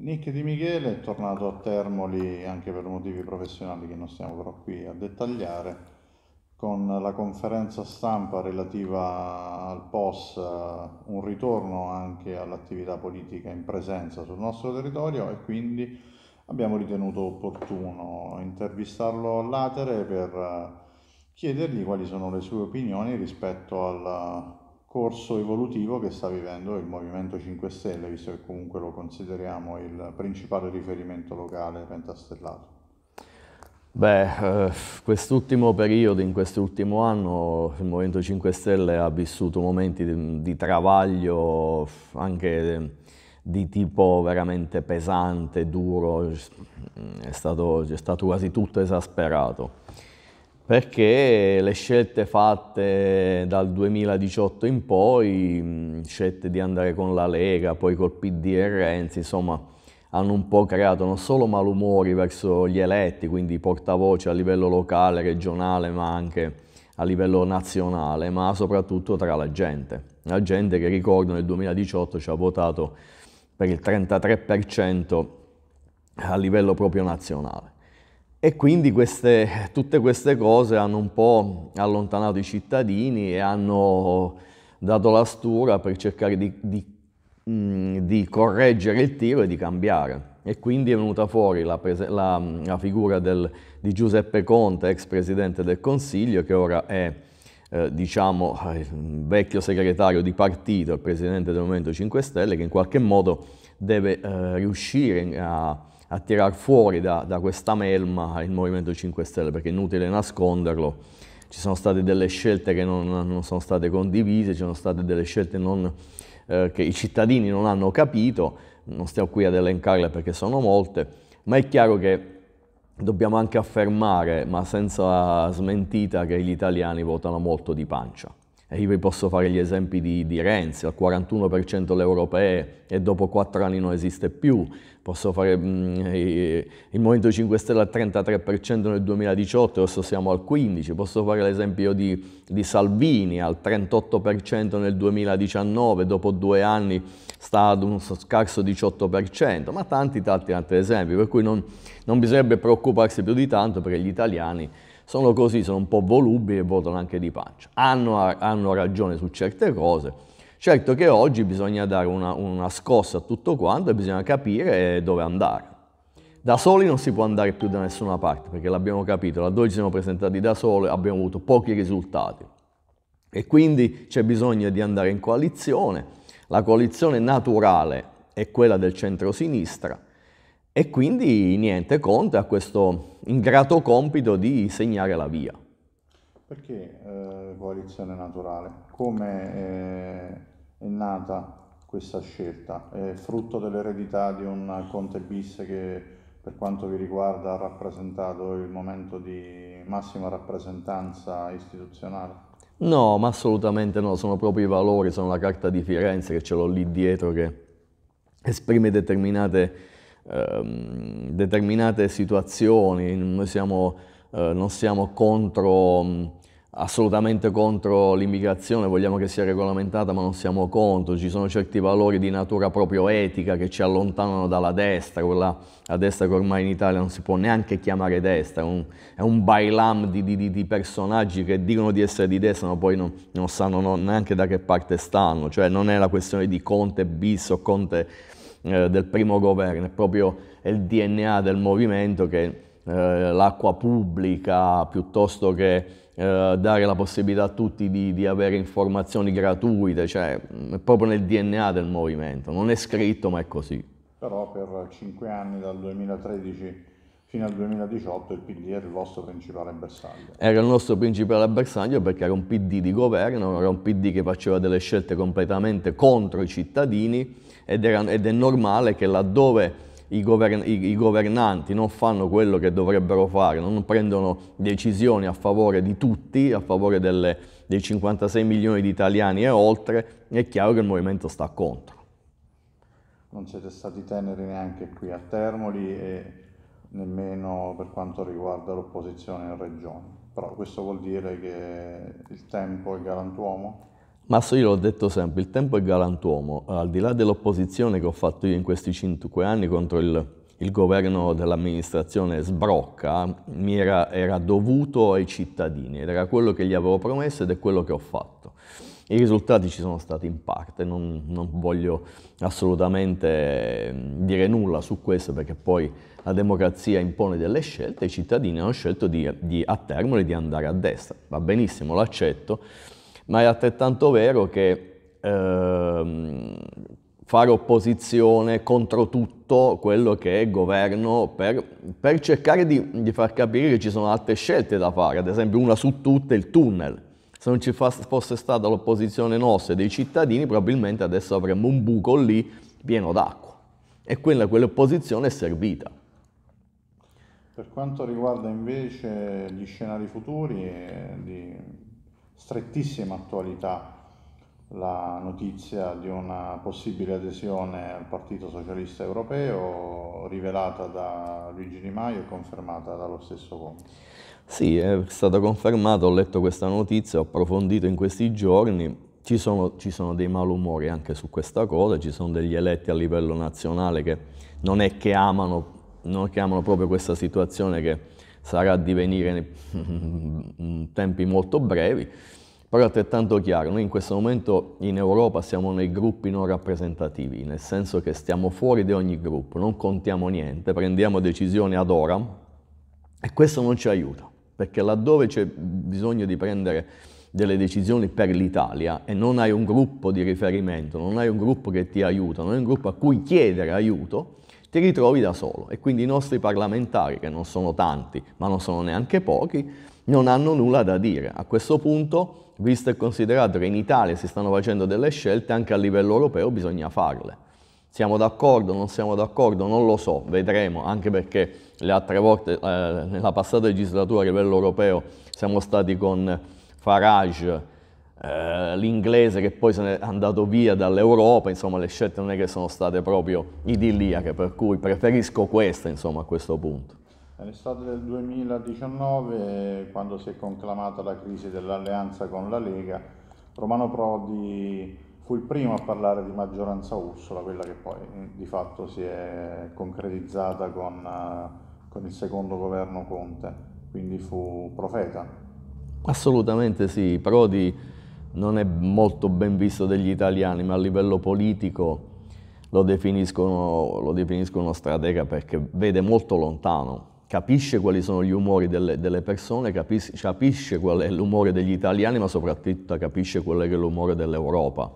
Nick Di Michele è tornato a Termoli anche per motivi professionali che non stiamo però qui a dettagliare con la conferenza stampa relativa al POS, eh, un ritorno anche all'attività politica in presenza sul nostro territorio e quindi abbiamo ritenuto opportuno intervistarlo all'Atere per eh, chiedergli quali sono le sue opinioni rispetto al percorso evolutivo che sta vivendo il Movimento 5 Stelle, visto che comunque lo consideriamo il principale riferimento locale pentastellato. Beh, eh, quest'ultimo periodo, in quest'ultimo anno, il Movimento 5 Stelle ha vissuto momenti di, travaglio anche di tipo veramente pesante, duro, è stato, stato quasi tutto esasperato perché le scelte fatte dal 2018 in poi, scelte di andare con la Lega, poi col PD e Renzi, insomma, hanno un po' creato non solo malumori verso gli eletti, quindi portavoce a livello locale, regionale, ma anche a livello nazionale, ma soprattutto tra la gente. La gente che ricordo nel 2018 ci ha votato per il 33% a livello proprio nazionale. E quindi queste, tutte queste cose hanno un po' allontanato i cittadini e hanno dato la stura per cercare di, di, mm, di correggere il tiro e di cambiare. E quindi è venuta fuori la, la, la figura del, di Giuseppe Conte, ex presidente del Consiglio, che ora è eh, diciamo, eh, vecchio segretario di partito, il presidente del Movimento 5 Stelle, che in qualche modo deve eh, riuscire a a tirar fuori da, da questa melma il Movimento 5 Stelle, perché è inutile nasconderlo, ci sono state delle scelte che non, non sono state condivise, ci sono state delle scelte non, eh, che i cittadini non hanno capito, non stiamo qui ad elencarle perché sono molte, ma è chiaro che dobbiamo anche affermare, ma senza smentita, che gli italiani votano molto di pancia io vi posso fare gli esempi di, di Renzi, al 41% le europee e dopo quattro anni non esiste più, posso fare mh, mm, il Movimento 5 Stelle al 33% nel 2018, adesso siamo al 15%, posso fare l'esempio di, di, Salvini al 38% nel 2019, dopo due anni sta ad un scarso 18%, ma tanti tanti altri esempi, per cui non, non bisognerebbe preoccuparsi più di tanto perché gli italiani sono così, sono un po' volubili e votano anche di pancia. Hanno, hanno ragione su certe cose. Certo che oggi bisogna dare una, una scossa a tutto quanto e bisogna capire eh, dove andare. Da soli non si può andare più da nessuna parte, perché l'abbiamo capito, laddove ci siamo presentati da soli abbiamo avuto pochi risultati. E quindi c'è bisogno di andare in coalizione. La coalizione naturale è quella del centro-sinistra, e quindi niente, Conte ha questo ingrato compito di segnare la via. Perché eh, coalizione naturale? Come eh, è nata questa scelta? È frutto dell'eredità di un Conte bis che per quanto vi riguarda ha rappresentato il momento di massima rappresentanza istituzionale? No, ma assolutamente no, sono proprio i valori, sono la carta di Firenze che ce l'ho lì dietro che esprime determinate ehm, determinate situazioni, noi siamo, eh, non siamo contro, mm, assolutamente contro l'immigrazione, vogliamo che sia regolamentata ma non siamo contro, ci sono certi valori di natura proprio etica che ci allontanano dalla destra, quella a destra che ormai in Italia non si può neanche chiamare destra, è un, è un bailam di, di, di, personaggi che dicono di essere di destra ma poi non, non sanno non, neanche da che parte stanno, cioè non è la questione di Conte bis o Conte eh, del primo governo, è proprio il DNA del movimento che eh, l'acqua pubblica piuttosto che eh, dare la possibilità a tutti di, di, avere informazioni gratuite, cioè mm, è proprio nel DNA del movimento, non è scritto ma è così. Però per cinque anni dal 2013 fino al 2018 il PD era il vostro principale bersaglio. Era il nostro principale bersaglio perché era un PD di governo, era un PD che faceva delle scelte completamente contro i cittadini, ed, era, ed è normale che laddove i, govern, i, i governanti non fanno quello che dovrebbero fare, non prendono decisioni a favore di tutti, a favore delle, dei 56 milioni di italiani e oltre, è chiaro che il movimento sta contro. Non siete stati teneri neanche qui a Termoli e nemmeno per quanto riguarda l'opposizione in regione. Però questo vuol dire che il tempo è galantuomo? Masso, io l'ho detto sempre, il tempo è galantuomo, al di là dell'opposizione che ho fatto io in questi cinque anni contro il, il governo dell'amministrazione sbrocca, era, era dovuto ai cittadini ed era quello che gli avevo promesso ed è quello che ho fatto. I risultati ci sono stati in parte, non, non, voglio assolutamente dire nulla su questo perché poi la democrazia impone delle scelte, e i cittadini hanno scelto di, di, a termine di andare a destra, va benissimo, l'accetto, ma è altrettanto vero che ehm, fare opposizione contro tutto quello che è governo per, per cercare di, di, far capire che ci sono altre scelte da fare, ad esempio una su tutte il tunnel. Se non ci fosse stata l'opposizione nostra e dei cittadini, probabilmente adesso avremmo un buco lì pieno d'acqua. E quella, quell'opposizione è servita. Per quanto riguarda invece gli scenari futuri di strettissima attualità la notizia di una possibile adesione al Partito Socialista Europeo rivelata da Luigi Di Maio e confermata dallo stesso Conte. Sì, è stata confermata, ho letto questa notizia, ho approfondito in questi giorni, ci sono, ci sono, dei malumori anche su questa cosa, ci sono degli eletti a livello nazionale che non è che amano, non è che amano proprio questa situazione che sarà a divenire in tempi molto brevi, però è altrettanto chiaro, noi in questo momento in Europa siamo nei gruppi non rappresentativi, nel senso che stiamo fuori di ogni gruppo, non contiamo niente, prendiamo decisioni ad ora e questo non ci aiuta, perché laddove c'è bisogno di prendere delle decisioni per l'Italia e non hai un gruppo di riferimento, non hai un gruppo che ti aiuta, non hai un gruppo a cui chiedere aiuto, ti ritrovi da solo e quindi i nostri parlamentari, che non sono tanti ma non sono neanche pochi, non hanno nulla da dire. A questo punto, visto e considerato che in Italia si stanno facendo delle scelte, anche a livello europeo bisogna farle. Siamo d'accordo, non siamo d'accordo, non lo so, vedremo, anche perché le altre volte, eh, nella passata legislatura a livello europeo, siamo stati con Farage, eh, l'inglese che poi se n'è andato via dall'Europa, insomma le scelte non è che sono state proprio idilliache, per cui preferisco questa insomma a questo punto. L'estate del 2019, quando si è conclamata la crisi dell'alleanza con la Lega, Romano Prodi fu il primo a parlare di maggioranza Ursula, quella che poi mm, di fatto si è concretizzata con, eh, con il secondo governo Conte, quindi fu profeta. Assolutamente sì, Prodi non è molto ben visto dagli italiani, ma a livello politico lo definiscono, lo definiscono stratega perché vede molto lontano, capisce quali sono gli umori delle, delle persone, capisce, capisce qual è l'umore degli italiani, ma soprattutto capisce quello che è l'umore dell'Europa.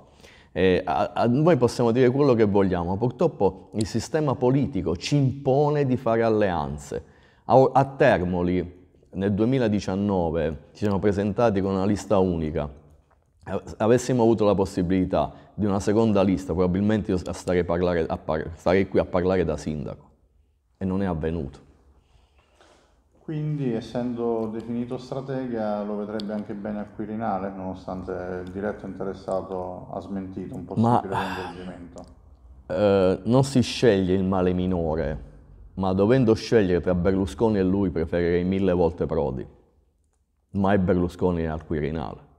Eh, a, a, noi possiamo dire quello che vogliamo, purtroppo il sistema politico ci impone di fare alleanze. A, a Termoli nel 2019 ci siamo presentati con una lista unica, avessimo avuto la possibilità di una seconda lista, probabilmente io starei, parlare, par- starei qui a parlare da sindaco e non è avvenuto. Quindi, essendo definito stratega, lo vedrebbe anche bene al Quirinale, nonostante il diretto interessato ha smentito un possibile ma, coinvolgimento. Eh, non si sceglie il male minore, ma dovendo scegliere tra Berlusconi e lui, preferirei mille volte Prodi. Ma è Berlusconi al Quirinale.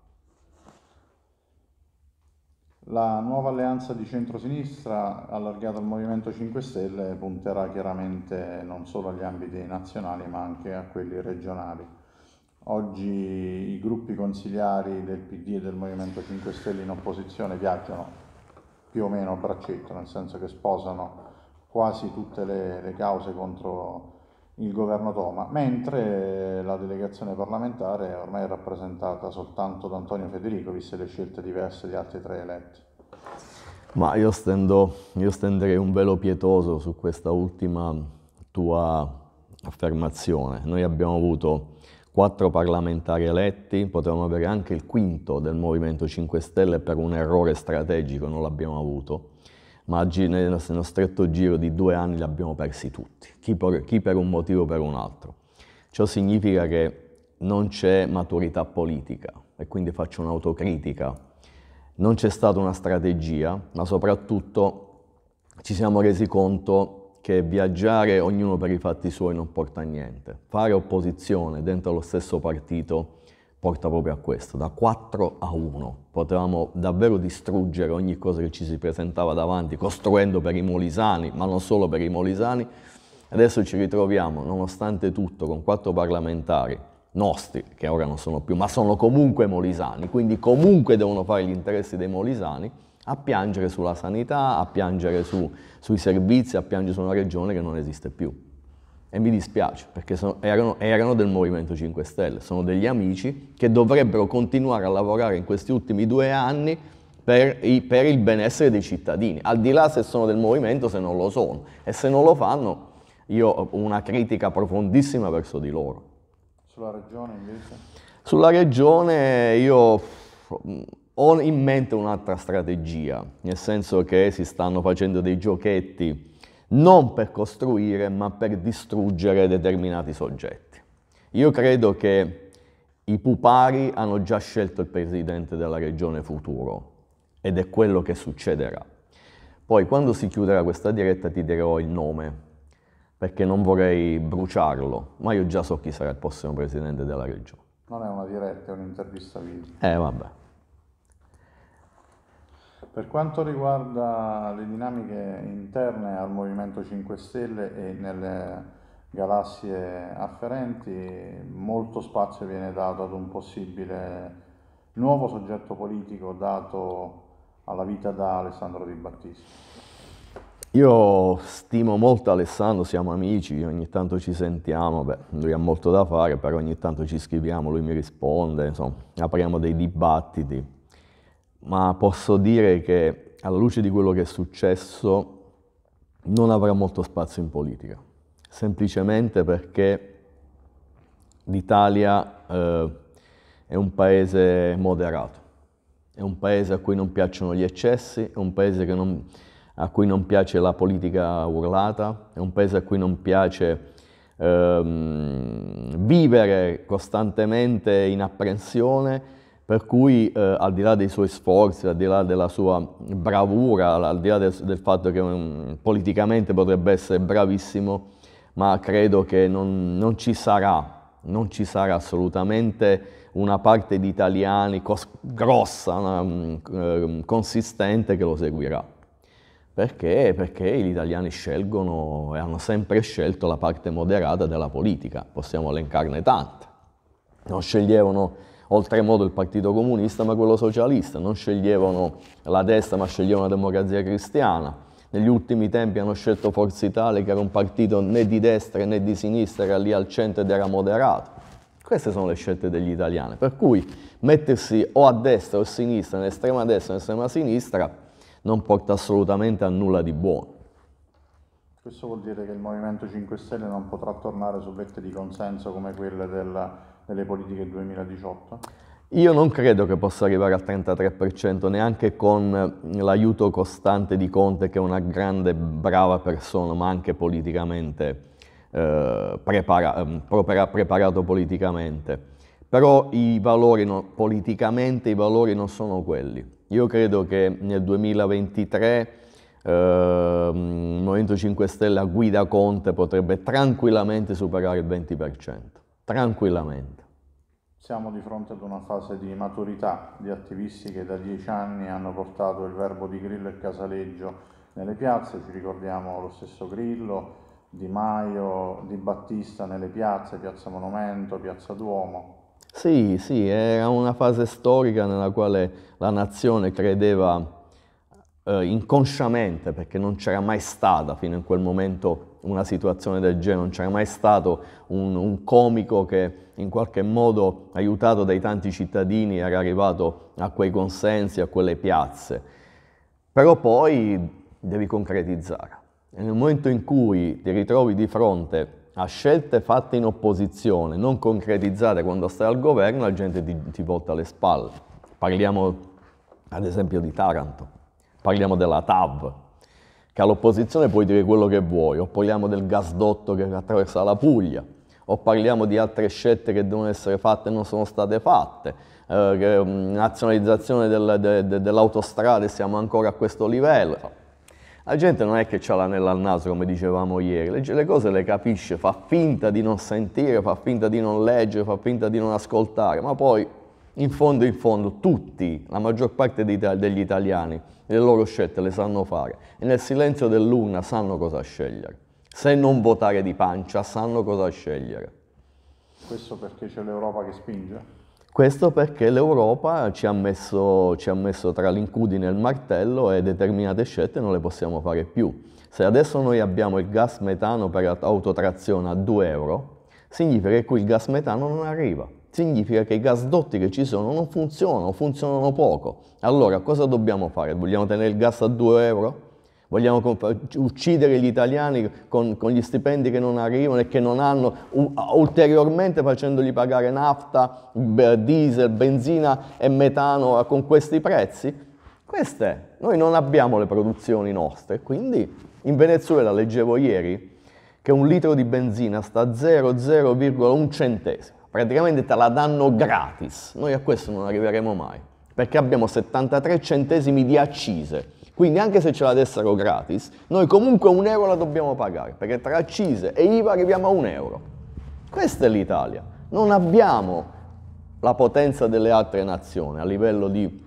La nuova alleanza di centrosinistra, allargata al Movimento 5 Stelle, punterà chiaramente non solo agli ambiti nazionali ma anche a quelli regionali. Oggi i gruppi consigliari del PD e del Movimento 5 Stelle in opposizione viaggiano più o meno a braccetto, nel senso che sposano quasi tutte le, le cause contro il governo Toma, mentre la delegazione parlamentare è ormai rappresentata soltanto da Antonio Federico, viste le scelte diverse di altri tre eletti. Ma io, stendo, io stenderei un velo pietoso su questa ultima tua affermazione. Noi abbiamo avuto quattro parlamentari eletti, potevamo avere anche il quinto del Movimento 5 Stelle per un errore strategico, non l'abbiamo avuto ma oggi nello stretto giro di due anni li abbiamo persi tutti, chi per, chi per un motivo o per un altro. Ciò significa che non c'è maturità politica e quindi faccio un'autocritica. Non c'è stata una strategia, ma soprattutto ci siamo resi conto che viaggiare ognuno per i fatti suoi non porta a niente. Fare opposizione dentro lo stesso partito porta proprio a questo, da 4 a 1. Potevamo davvero distruggere ogni cosa che ci si presentava davanti, costruendo per i molisani, ma non solo per i molisani. Adesso ci ritroviamo, nonostante tutto, con quattro parlamentari nostri, che ora non sono più, ma sono comunque molisani, quindi comunque devono fare gli interessi dei molisani, a piangere sulla sanità, a piangere su, sui servizi, a piangere su una regione che non esiste più. E mi dispiace, perché sono, erano, erano del Movimento 5 Stelle, sono degli amici che dovrebbero continuare a lavorare in questi ultimi due anni per, i, per, il benessere dei cittadini, al di là se sono del movimento, o se non lo sono. E se non lo fanno, io ho una critica profondissima verso di loro. Sulla regione invece? Sulla regione io ho in mente un'altra strategia, nel senso che si stanno facendo dei giochetti non per costruire ma per distruggere determinati soggetti. Io credo che i pupari hanno già scelto il presidente della regione futuro ed è quello che succederà. Poi quando si chiuderà questa diretta ti dirò il nome perché non vorrei bruciarlo, ma io già so chi sarà il prossimo presidente della regione. Non è una diretta, è un'intervista video. Eh vabbè. Per quanto riguarda le dinamiche interne al Movimento 5 Stelle e nelle galassie afferenti, molto spazio viene dato ad un possibile nuovo soggetto politico dato alla vita da Alessandro Di Battista. Io stimo molto Alessandro, siamo amici, ogni tanto ci sentiamo, Beh, lui ha molto da fare, però ogni tanto ci scriviamo, lui mi risponde, insomma, apriamo dei dibattiti ma posso dire che alla luce di quello che è successo non avrà molto spazio in politica, semplicemente perché l'Italia eh, è un paese moderato, è un paese a cui non piacciono gli eccessi, è un paese non, a cui non piace la politica urlata, è un paese a cui non piace eh, vivere costantemente in apprensione, per cui eh, al di là dei suoi sforzi, al di là della sua bravura, al di là del, del fatto che um, politicamente potrebbe essere bravissimo, ma credo che non, non, ci sarà, non ci sarà assolutamente una parte di italiani grossa, una, um, consistente che lo seguirà. Perché? Perché gli italiani scelgono e hanno sempre scelto la parte moderata della politica, possiamo elencarne tante. Non sceglievano oltremodo il Partito Comunista ma quello socialista, non sceglievano la destra ma sceglievano la democrazia cristiana. Negli ultimi tempi hanno scelto Forza Italia che era un partito né di destra né di sinistra, era lì al centro ed era moderato. Queste sono le scelte degli italiani, per cui mettersi o a destra o a sinistra, nell'estrema destra o nell'estrema sinistra, non porta assolutamente a nulla di buono. Questo vuol dire che il Movimento 5 Stelle non potrà tornare su vette di consenso come quelle della nelle politiche 2018? Io non credo che possa arrivare al 33%, neanche con l'aiuto costante di Conte, che è una grande, brava persona, ma anche politicamente eh, prepara, ehm, preparato politicamente. Però i valori no, politicamente i valori non sono quelli. Io credo che nel 2023 eh, il Movimento 5 Stelle a guida Conte potrebbe tranquillamente superare il 20% tranquillamente. Siamo di fronte ad una fase di maturità di attivisti che da dieci anni hanno portato il verbo di Grillo e Casaleggio nelle piazze, ci ricordiamo lo stesso Grillo, Di Maio, Di Battista nelle piazze, Piazza Monumento, Piazza Duomo. Sì, sì, era una fase storica nella quale la nazione credeva eh, inconsciamente, perché non c'era mai stata fino a quel momento una situazione del genere, non c'era mai stato un, un, comico che in qualche modo, aiutato dai tanti cittadini, era arrivato a quei consensi, a quelle piazze. Però poi devi concretizzare. E nel momento in cui ti ritrovi di fronte a scelte fatte in opposizione, non concretizzate quando stai al governo, la gente ti, ti volta le spalle. Parliamo ad esempio di Taranto, parliamo della TAV, che all'opposizione puoi dire quello che vuoi, o parliamo del gasdotto che attraversa la Puglia, o parliamo di altre scelte che devono essere fatte e non sono state fatte, eh, che, mm, nazionalizzazione del, de, de, dell'autostrada e siamo ancora a questo livello. La gente non è che ha l'anello al naso, come dicevamo ieri, le, le cose le capisce, fa finta di non sentire, fa finta di non leggere, fa finta di non ascoltare, ma poi in fondo in fondo tutti, la maggior parte degli italiani le loro scelte le sanno fare e nel silenzio dell'urna sanno cosa scegliere. Se non votare di pancia, sanno cosa scegliere. Questo perché c'è l'Europa che spinge? Questo perché l'Europa ci, ci ha messo tra l'incudine e il martello e determinate scelte non le possiamo fare più. Se adesso noi abbiamo il gas metano per autotrazione a 2 euro, significa che qui il gas metano non arriva significa che i gasdotti che ci sono non funzionano, funzionano poco. Allora cosa dobbiamo fare? Vogliamo tenere il gas a 2 euro? Vogliamo uccidere gli italiani con, con, gli stipendi che non arrivano e che non hanno, ulteriormente facendogli pagare nafta, diesel, benzina e metano con questi prezzi? Queste, noi non abbiamo le produzioni nostre, quindi in Venezuela leggevo ieri che un litro di benzina sta a 0,01 centesimo praticamente te la danno gratis. Noi a questo non arriveremo mai, perché abbiamo 73 centesimi di accise. Quindi anche se ce la dessero gratis, noi comunque un euro la dobbiamo pagare, perché tra accise e IVA arriviamo a un euro. Questa è l'Italia. Non abbiamo la potenza delle altre nazioni a livello di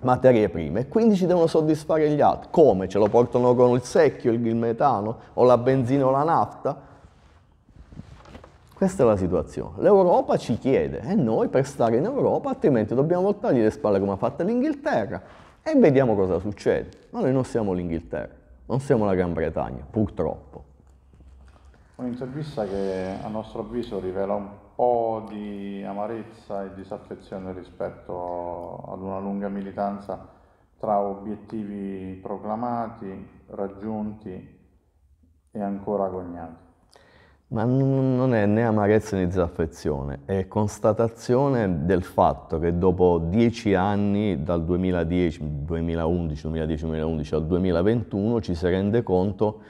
materie prime quindi ci devono soddisfare gli altri. Come? Ce lo portano con il secchio, il metano o la benzina o la nafta? Questa è la situazione. L'Europa ci chiede e eh, noi per stare in Europa altrimenti dobbiamo voltargli le spalle come ha fatto l'Inghilterra e vediamo cosa succede. Ma noi non siamo l'Inghilterra, non siamo la Gran Bretagna, purtroppo. Un'intervista che a nostro avviso rivela un po' di amarezza e disaffezione rispetto ad una lunga militanza tra obiettivi proclamati, raggiunti e ancora cognati. Ma non è né amarezza né disaffezione, è constatazione del fatto che dopo dieci anni, dal 2010, 2011, 2010, 2011 al 2021, ci si rende conto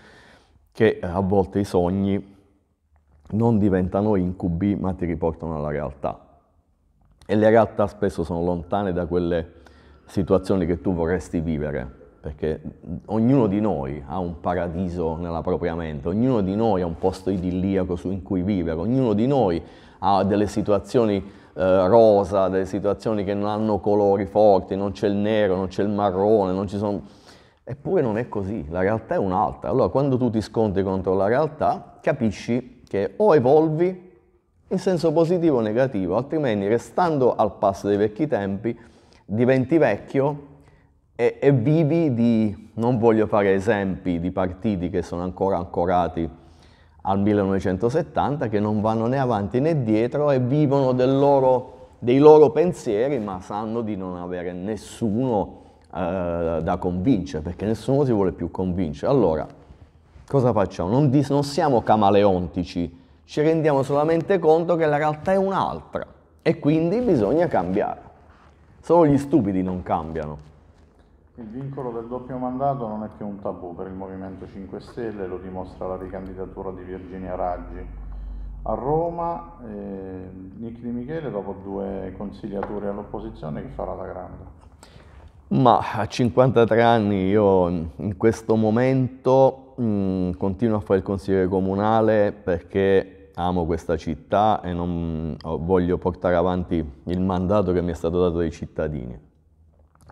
che a volte i sogni non diventano incubi ma ti riportano alla realtà. E le realtà spesso sono lontane da quelle situazioni che tu vorresti vivere perché ognuno di noi ha un paradiso nella propria mente, ognuno di noi ha un posto idilliaco in cui vivere, ognuno di noi ha delle situazioni eh, rosa, delle situazioni che non hanno colori forti, non c'è il nero, non c'è il marrone, non ci sono... Eppure non è così, la realtà è un'altra. Allora quando tu ti scontri contro la realtà capisci che o evolvi in senso positivo o negativo, altrimenti restando al passo dei vecchi tempi diventi vecchio e, e vivi di, non voglio fare esempi di partiti che sono ancora ancorati al 1970, che non vanno né avanti né dietro e vivono loro, dei loro pensieri, ma sanno di non avere nessuno eh, da convincere, perché nessuno si vuole più convincere. Allora, cosa facciamo? Non, dis- non siamo camaleontici, ci rendiamo solamente conto che la realtà è un'altra e quindi bisogna cambiare. Solo gli stupidi non cambiano. Il vincolo del doppio mandato non è più un tabù per il Movimento 5 Stelle, lo dimostra la ricandidatura di Virginia Raggi. A Roma, eh, Nick Di Michele dopo due consigliature all'opposizione che farà la grande. Ma a 53 anni io in questo momento mh, mm, continuo a fare il consigliere comunale perché amo questa città e non, oh, voglio portare avanti il mandato che mi è stato dato dai cittadini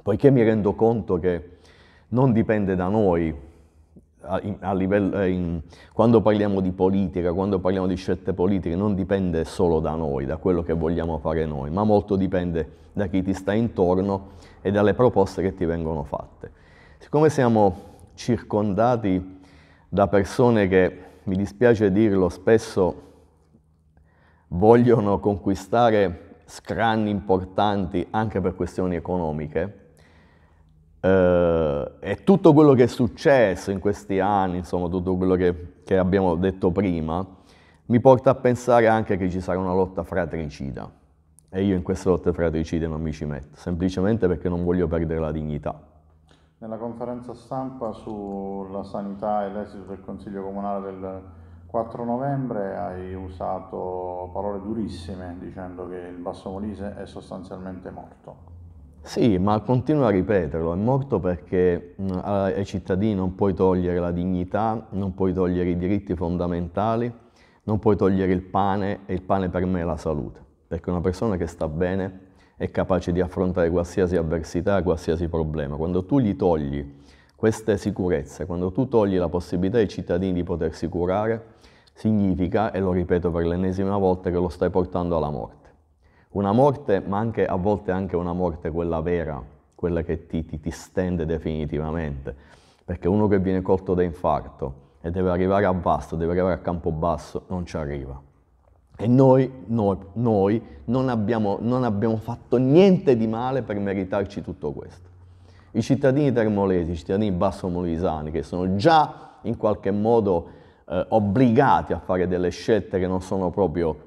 poiché mi rendo conto che non dipende da noi, a, a livello, eh, in, quando parliamo di politica, quando parliamo di scelte politiche, non dipende solo da noi, da quello che vogliamo fare noi, ma molto dipende da chi ti sta intorno e dalle proposte che ti vengono fatte. Siccome siamo circondati da persone che, mi dispiace dirlo, spesso vogliono conquistare scranni importanti anche per questioni economiche, eh, e tutto quello che è successo in questi anni, insomma tutto quello che, che abbiamo detto prima, mi porta a pensare anche che ci sarà una lotta fratricida. E io in queste lotte fratricide non mi ci metto, semplicemente perché non voglio perdere la dignità. Nella conferenza stampa sulla sanità e l'esito del Consiglio Comunale del 4 novembre hai usato parole durissime dicendo che il Basso Molise è sostanzialmente morto. Sì, ma continua a ripeterlo, è morto perché mm, ai cittadini non puoi togliere la dignità, non puoi togliere i diritti fondamentali, non puoi togliere il pane e il pane per me è la salute, perché una persona che sta bene è capace di affrontare qualsiasi avversità, qualsiasi problema. Quando tu gli togli queste sicurezze, quando tu togli la possibilità ai cittadini di potersi curare, significa, e lo ripeto per l'ennesima volta, che lo stai portando alla morte. Una morte, ma anche, a volte anche una morte quella vera, quella che ti, ti, ti stende definitivamente. Perché uno che viene colto da infarto e deve arrivare a basso, deve arrivare a campo basso, non ci arriva. E noi, noi, noi non, abbiamo, non abbiamo fatto niente di male per meritarci tutto questo. I cittadini termolesi, i cittadini basso-molisani, che sono già in qualche modo eh, obbligati a fare delle scelte che non sono proprio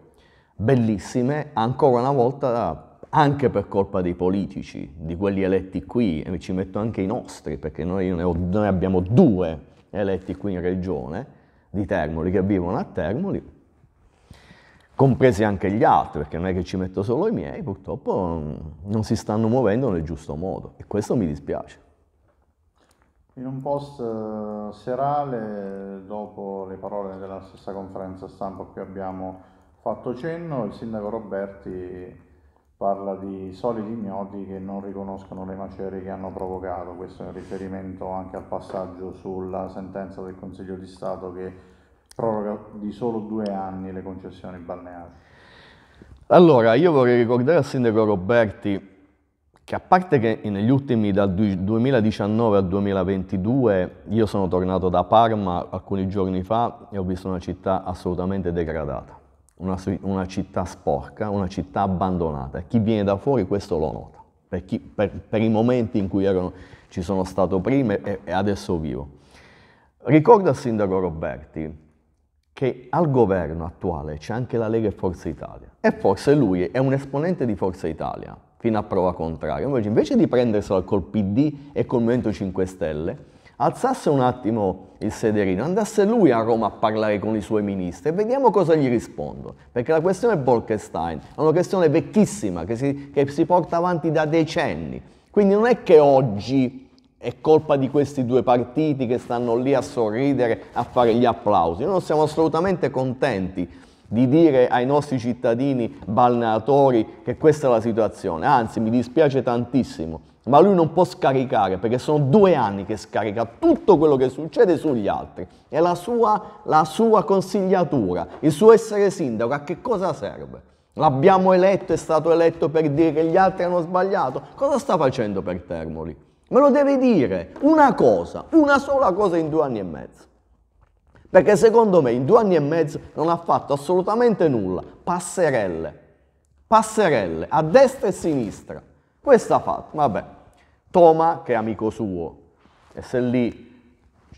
bellissime, ancora una volta anche per colpa dei politici, di quelli eletti qui, e ci metto anche i nostri, perché noi, noi abbiamo due eletti qui in regione di Termoli che vivono a Termoli, compresi anche gli altri, perché non è che ci metto solo i miei, purtroppo mm, non si stanno muovendo nel giusto modo e questo mi dispiace. In un post eh, serale, dopo le parole della stessa conferenza stampa, qui abbiamo fatto cenno, il sindaco Roberti parla di soliti ignoti che non riconoscono le macerie che hanno provocato, questo in riferimento anche al passaggio sulla sentenza del Consiglio di Stato che proroga di solo due anni le concessioni balneari. Allora, io vorrei ricordare al sindaco Roberti che a parte che negli ultimi dal 2019 al 2022 io sono tornato da Parma alcuni giorni fa e ho visto una città assolutamente degradata una, una, città sporca, una città abbandonata. Chi viene da fuori questo lo nota, per, chi, per, per i momenti in cui erano, ci sono stato prima e, e adesso vivo. Ricorda il sindaco Roberti che al governo attuale c'è anche la Lega e Forza Italia e forse lui è un esponente di Forza Italia, fino a prova contraria. Invece, invece di prendersela col PD e col Movimento 5 Stelle, alzasse un attimo il sederino, andasse lui a Roma a parlare con i suoi ministri e vediamo cosa gli rispondono, perché la questione Bolkestein è una questione vecchissima che si, che si porta avanti da decenni, quindi non è che oggi è colpa di questi due partiti che stanno lì a sorridere, a fare gli applausi, noi non siamo assolutamente contenti di dire ai nostri cittadini balneatori che questa è la situazione, anzi mi dispiace tantissimo ma lui non può scaricare perché sono due anni che scarica tutto quello che succede sugli altri. E la sua, la sua consigliatura, il suo essere sindaco, a che cosa serve? L'abbiamo eletto, è stato eletto per dire che gli altri hanno sbagliato. Cosa sta facendo per Termoli? Me lo deve dire una cosa, una sola cosa in due anni e mezzo. Perché secondo me in due anni e mezzo non ha fatto assolutamente nulla. Passerelle, passerelle, a destra e a sinistra. Questo ha fatto, vabbè. Toma che è amico suo, e se lì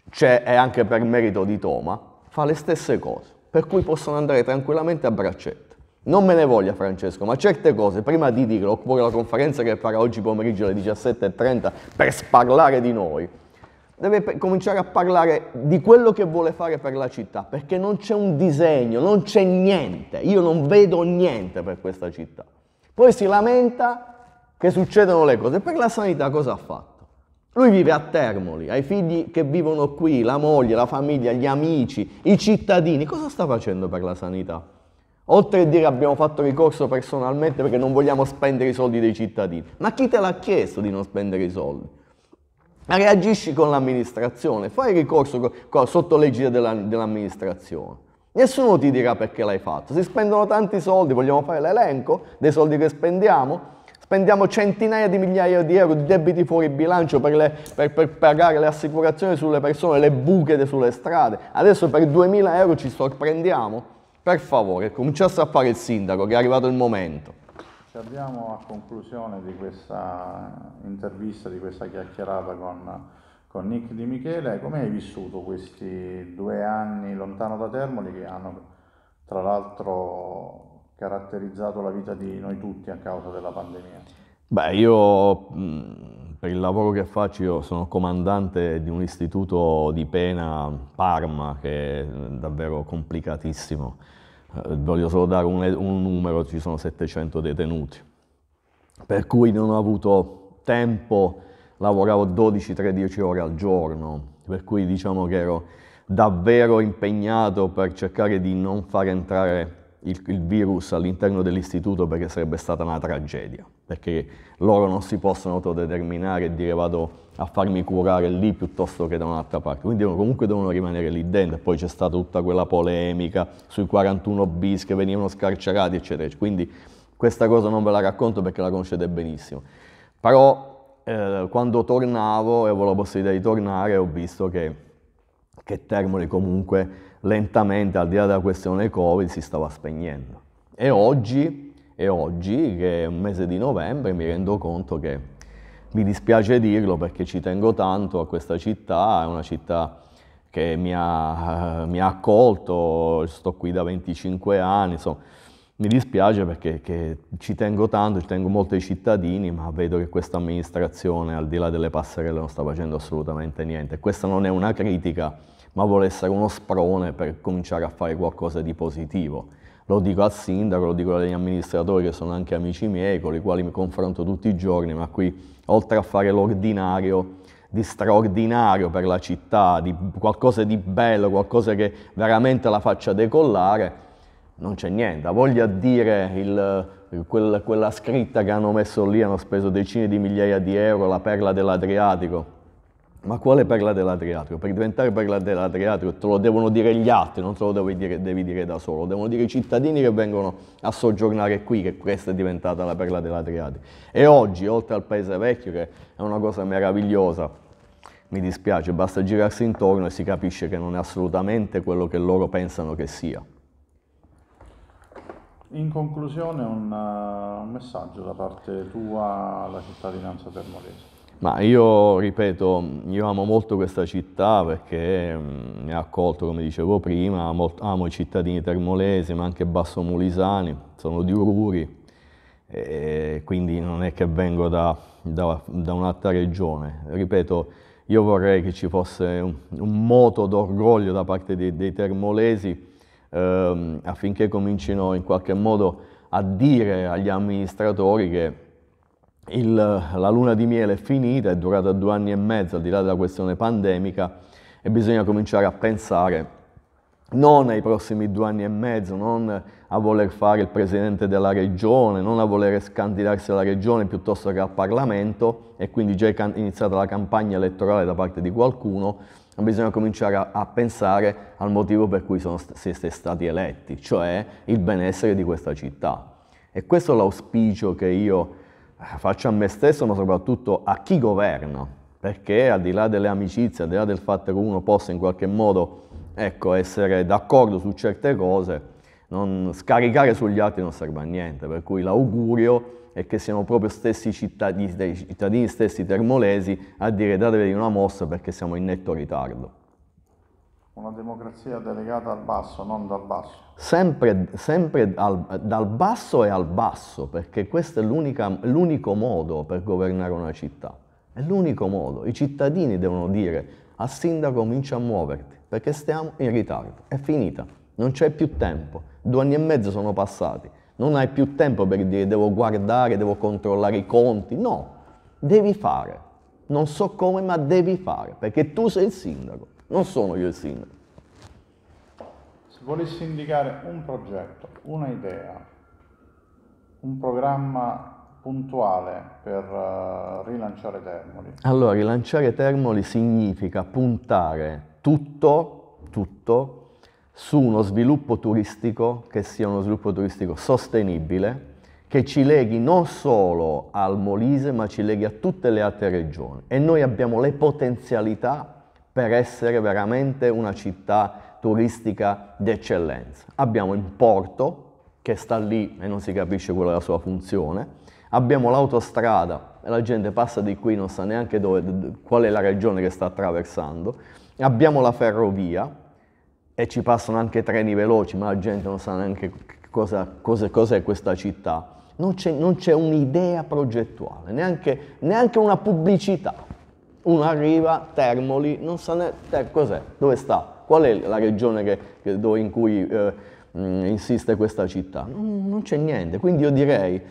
c'è, è anche per merito di Toma, fa le stesse cose, per cui possono andare tranquillamente a braccetto. Non me ne voglia Francesco, ma certe cose, prima di dirlo, oppure la conferenza che farà oggi pomeriggio alle 17.30 per sparlare di noi, deve cominciare a parlare di quello che vuole fare per la città, perché non c'è un disegno, non c'è niente, io non vedo niente per questa città. Poi si lamenta che succedono le cose. Per la sanità cosa ha fatto? Lui vive a Termoli, ha i figli che vivono qui, la moglie, la famiglia, gli amici, i cittadini. Cosa sta facendo per la sanità? Oltre a dire abbiamo fatto ricorso personalmente perché non vogliamo spendere i soldi dei cittadini. Ma chi te l'ha chiesto di non spendere i soldi? Ma reagisci con l'amministrazione, fai ricorso sotto legge dell'amministrazione. Nessuno ti dirà perché l'hai fatto. Si spendono tanti soldi, vogliamo fare l'elenco dei soldi che spendiamo? spendiamo centinaia di migliaia di euro di debiti fuori bilancio per, le, per, per pagare le assicurazioni sulle persone, le buche sulle strade. Adesso per 2000 euro ci sorprendiamo? Per favore, cominciasse a fare il sindaco, che è arrivato il momento. Ci abbiamo a conclusione di questa intervista, di questa chiacchierata con, con Nick Di Michele. Come hai vissuto questi due anni lontano da Termoli che hanno tra l'altro caratterizzato la vita di noi tutti a causa della pandemia? Beh, io per il lavoro che faccio io sono comandante di un istituto di pena Parma che è davvero complicatissimo. Eh, voglio solo dare un, un numero, ci sono 700 detenuti, per cui non ho avuto tempo, lavoravo 12-13 ore al giorno, per cui diciamo che ero davvero impegnato per cercare di non far entrare il, il virus all'interno dell'istituto perché sarebbe stata una tragedia, perché loro non si possono autodeterminare e dire vado a farmi curare lì piuttosto che da un'altra parte, quindi comunque devono rimanere lì dentro. Poi c'è stata tutta quella polemica sui 41 bis che venivano scarcerati, eccetera. Quindi questa cosa non ve la racconto perché la conoscete benissimo. Però eh, quando tornavo e avevo la possibilità di tornare ho visto che, che Termoli comunque lentamente, al di là della questione Covid, si stava spegnendo. E oggi, e oggi, che è un mese di novembre, mi rendo conto che mi dispiace dirlo perché ci tengo tanto a questa città, è una città che mi ha, mi ha accolto, sto qui da 25 anni, insomma, mi dispiace perché ci tengo tanto, ci tengo molto ai cittadini, ma vedo che questa amministrazione, al di là delle passerelle, non sta facendo assolutamente niente. Questa non è una critica, ma vuole essere uno sprone per cominciare a fare qualcosa di positivo. Lo dico al sindaco, lo dico agli amministratori che sono anche amici miei, con i quali mi confronto tutti i giorni, ma qui oltre a fare l'ordinario, di straordinario per la città, di qualcosa di bello, qualcosa che veramente la faccia decollare, non c'è niente. Voglio dire il, quel, quella scritta che hanno messo lì, hanno speso decine di migliaia di euro, la perla dell'Adriatico, ma quale perla dell'Adriatico? Per diventare perla dell'Adriatico te lo devono dire gli altri, non te lo devi dire, devi dire da solo, lo devono dire i cittadini che vengono a soggiornare qui, che questa è diventata la perla dell'Adriatico. E oggi, oltre al paese vecchio, che è una cosa meravigliosa, mi dispiace, basta girarsi intorno e si capisce che non è assolutamente quello che loro pensano che sia. In conclusione un, eh, un messaggio da parte tua alla cittadinanza termolese. Ma io, ripeto, io amo molto questa città perché mm, mi ha accolto, come dicevo prima, amo, amo i cittadini termolesi, ma anche bassomulisani, sono diururi, e quindi non è che vengo da, da, da un'altra regione. Ripeto, io vorrei che ci fosse un, un moto d'orgoglio da parte dei, dei termolesi ehm, affinché comincino in qualche modo a dire agli amministratori che il, la luna di miele è finita, è durata due anni e mezzo, al di là della questione pandemica, e bisogna cominciare a pensare non ai prossimi due anni e mezzo, non a voler fare il presidente della regione, non a voler scandidarsi alla regione piuttosto che al Parlamento e quindi già è iniziata la campagna elettorale da parte di qualcuno, bisogna cominciare a, a pensare al motivo per cui sono, siete stati eletti, cioè il benessere di questa città. E questo è l'auspicio che io eh, faccio a me stesso, ma soprattutto a chi governa, perché al di là delle amicizie, al di là del fatto che uno possa in qualche modo ecco, essere d'accordo su certe cose, non scaricare sugli altri non serve a niente, per cui l'augurio è che siano proprio stessi cittadini, cittadini stessi termolesi a dire datevi una mossa perché siamo in netto ritardo. Una democrazia delegata al basso, non dal basso. Sempre, sempre al, dal basso e al basso, perché questo è l'unico modo per governare una città. È l'unico modo. I cittadini devono dire al ah, sindaco comincia a muoverti, perché stiamo in ritardo. È finita, non c'è più tempo. Due anni e mezzo sono passati. Non hai più tempo per dire devo guardare, devo controllare i conti. No, devi fare. Non so come, ma devi fare, perché tu sei il sindaco non sono io il sindaco. Se volessi indicare un progetto, una idea, un programma puntuale per uh, rilanciare Termoli? Allora, rilanciare Termoli significa puntare tutto, tutto, su uno sviluppo turistico che sia uno sviluppo turistico sostenibile, che ci leghi non solo al Molise, ma ci leghi a tutte le altre regioni. E noi abbiamo le potenzialità per essere veramente una città turistica d'eccellenza. Abbiamo il porto, che sta lì e non si capisce qual è la sua funzione, abbiamo l'autostrada e la gente passa di qui non sa neanche dove, qual è la regione che sta attraversando, abbiamo la ferrovia e ci passano anche treni veloci, ma la gente non sa neanche cosa, cosa, cosa è questa città. Non c'è, un'idea progettuale, neanche, neanche una pubblicità. Una arriva, Termoli, non sa ne... Ter, eh, cos'è? Dove sta? Qual è la regione che, che, dove, in cui eh, insiste questa città? Non, non c'è niente, quindi io direi,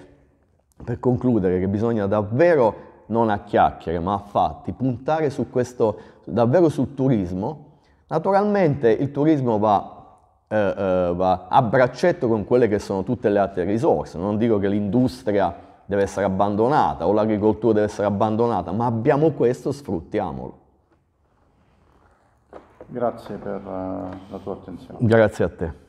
per concludere, che bisogna davvero, non a chiacchiere, ma a fatti, puntare su questo, davvero sul turismo. Naturalmente il turismo va eh, eh, va a braccetto con quelle che sono tutte le altre risorse. Non dico che l'industria deve essere abbandonata o l'agricoltura deve essere abbandonata, ma abbiamo questo, sfruttiamolo. Grazie per eh, la tua attenzione. Grazie a te.